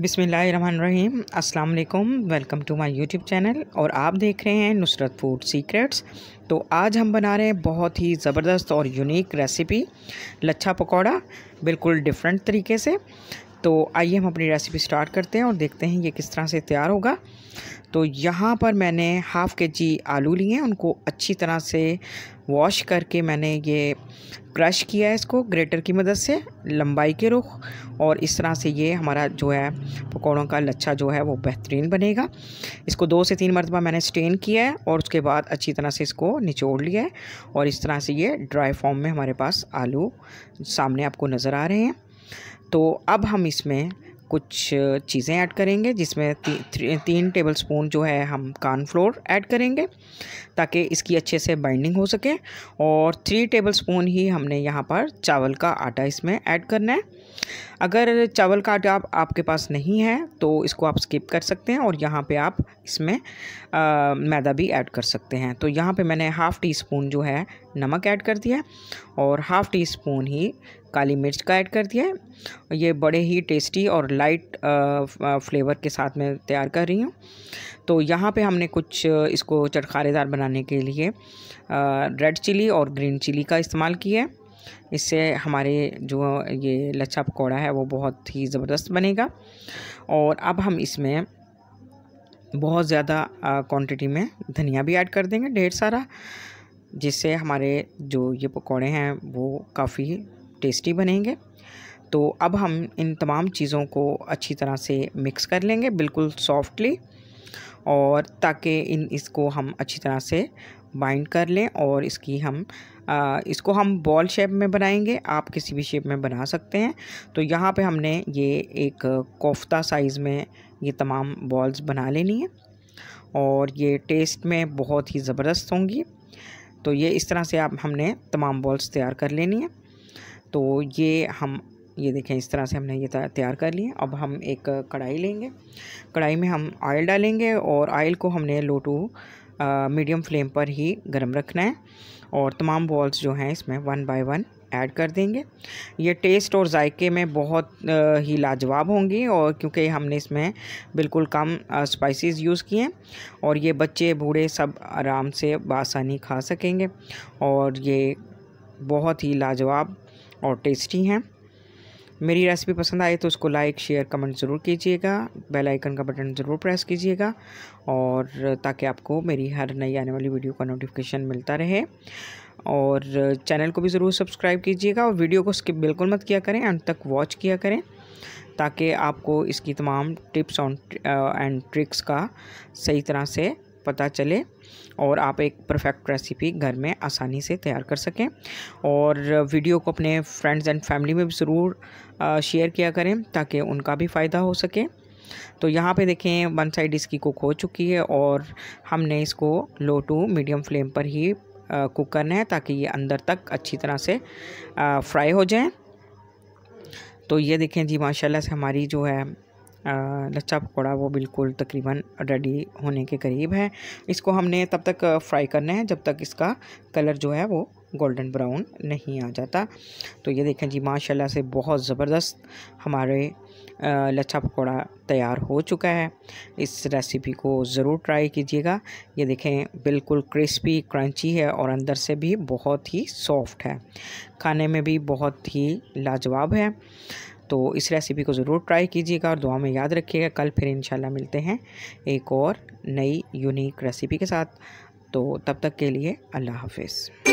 बिसमीम अल्लाम welcome to my YouTube channel और आप देख रहे हैं नुसरत फूड सीक्रेट्स तो आज हम बना रहे हैं बहुत ही ज़बरदस्त और यूनिक रेसिपी लच्छा पकौड़ा बिल्कुल डिफरेंट तरीके से तो आइए हम अपनी रेसिपी स्टार्ट करते हैं और देखते हैं ये किस तरह से तैयार होगा तो यहाँ पर मैंने हाफ़ के जी आलू लिए हैं उनको अच्छी तरह से वॉश करके मैंने ये क्रश किया है इसको ग्रेटर की मदद से लंबाई के रुख और इस तरह से ये हमारा जो है पकौड़ों का लच्छा जो है वो बेहतरीन बनेगा इसको दो से तीन मरतबा मैंने स्टेन किया है और उसके बाद अच्छी तरह से इसको निचोड़ लिया है और इस तरह से ये ड्राई फॉर्म में हमारे पास आलू सामने आपको नज़र आ रहे हैं तो अब हम इसमें कुछ चीज़ें ऐड करेंगे जिसमें ती, ती, तीन टेबल स्पून जो है हम कान फ्लोर ऐड करेंगे ताकि इसकी अच्छे से बाइंडिंग हो सके और थ्री टेबल स्पून ही हमने यहाँ पर चावल का आटा इसमें ऐड करना है अगर चावल का आटा आप, आपके पास नहीं है तो इसको आप स्किप कर सकते हैं और यहाँ पे आप इसमें आ, मैदा भी ऐड कर सकते हैं तो यहाँ पे मैंने हाफ़ टी स्पून जो है नमक ऐड कर दिया है और हाफ़ टी स्पून ही काली मिर्च का ऐड कर दिया है ये बड़े ही टेस्टी और लाइट फ्लेवर के साथ मैं तैयार कर रही हूँ तो यहाँ पे हमने कुछ इसको चटखारेदार बनाने के लिए रेड चिली और ग्रीन चिली का इस्तेमाल किया है इससे हमारे जो ये लच्छा पकौड़ा है वो बहुत ही ज़बरदस्त बनेगा और अब हम इसमें बहुत ज़्यादा क्वांटिटी में धनिया भी ऐड कर देंगे ढेर सारा जिससे हमारे जो ये पकौड़े हैं वो काफ़ी टेस्टी बनेंगे तो अब हम इन तमाम चीज़ों को अच्छी तरह से मिक्स कर लेंगे बिल्कुल सॉफ्टली और ताकि इन इसको हम अच्छी तरह से बाइंड कर लें और इसकी हम आ, इसको हम बॉल शेप में बनाएंगे आप किसी भी शेप में बना सकते हैं तो यहाँ पे हमने ये एक कोफ्ता साइज़ में ये तमाम बॉल्स बना लेनी है और ये टेस्ट में बहुत ही ज़बरदस्त होंगी तो ये इस तरह से आप हमने तमाम बॉल्स तैयार कर लेनी है तो ये हम ये देखें इस तरह से हमने ये तैयार कर लिए अब हम एक कढ़ाई लेंगे कढ़ाई में हम ऑयल डालेंगे और ऑयल को हमने लो टू मीडियम फ्लेम पर ही गर्म रखना है और तमाम बॉल्स जो हैं इसमें वन बाय वन ऐड कर देंगे ये टेस्ट और जायके में बहुत ही लाजवाब होंगी और क्योंकि हमने इसमें बिल्कुल कम स्पाइसेस यूज़ किए हैं और ये बच्चे बूढ़े सब आराम से बासानी खा सकेंगे और ये बहुत ही लाजवाब और टेस्टी हैं मेरी रेसिपी पसंद आए तो उसको लाइक शेयर कमेंट ज़रूर कीजिएगा बेल आइकन का बटन ज़रूर प्रेस कीजिएगा और ताकि आपको मेरी हर नई आने वाली वीडियो का नोटिफिकेशन मिलता रहे और चैनल को भी ज़रूर सब्सक्राइब कीजिएगा और वीडियो को स्किप बिल्कुल मत किया करें अंत तक वॉच किया करें ताकि आपको इसकी तमाम टिप्स और एंड ट्रिक्स का सही तरह से पता चले और आप एक परफेक्ट रेसिपी घर में आसानी से तैयार कर सकें और वीडियो को अपने फ्रेंड्स एंड फैमिली में भी ज़रूर शेयर किया करें ताकि उनका भी फ़ायदा हो सके तो यहाँ पे देखें वन साइड इसकी कुक हो चुकी है और हमने इसको लो टू मीडियम फ्लेम पर ही को करने है ताकि ये अंदर तक अच्छी तरह से फ्राई हो जाए तो ये देखें जी माशाल्लाह से हमारी जो है लच्छा पकौड़ा वो बिल्कुल तकरीबन रेडी होने के करीब है इसको हमने तब तक फ्राई करना है जब तक इसका कलर जो है वो गोल्डन ब्राउन नहीं आ जाता तो ये देखें जी माशाल्लाह से बहुत ज़बरदस्त हमारे लच्छा पकौड़ा तैयार हो चुका है इस रेसिपी को ज़रूर ट्राई कीजिएगा ये देखें बिल्कुल क्रिस्पी क्रंची है और अंदर से भी बहुत ही सॉफ्ट है खाने में भी बहुत ही लाजवाब है तो इस रेसिपी को ज़रूर ट्राई कीजिएगा और दुआ में याद रखिएगा कल फिर इन मिलते हैं एक और नई यूनिक रेसिपी के साथ तो तब तक के लिए अल्लाह हाफिज़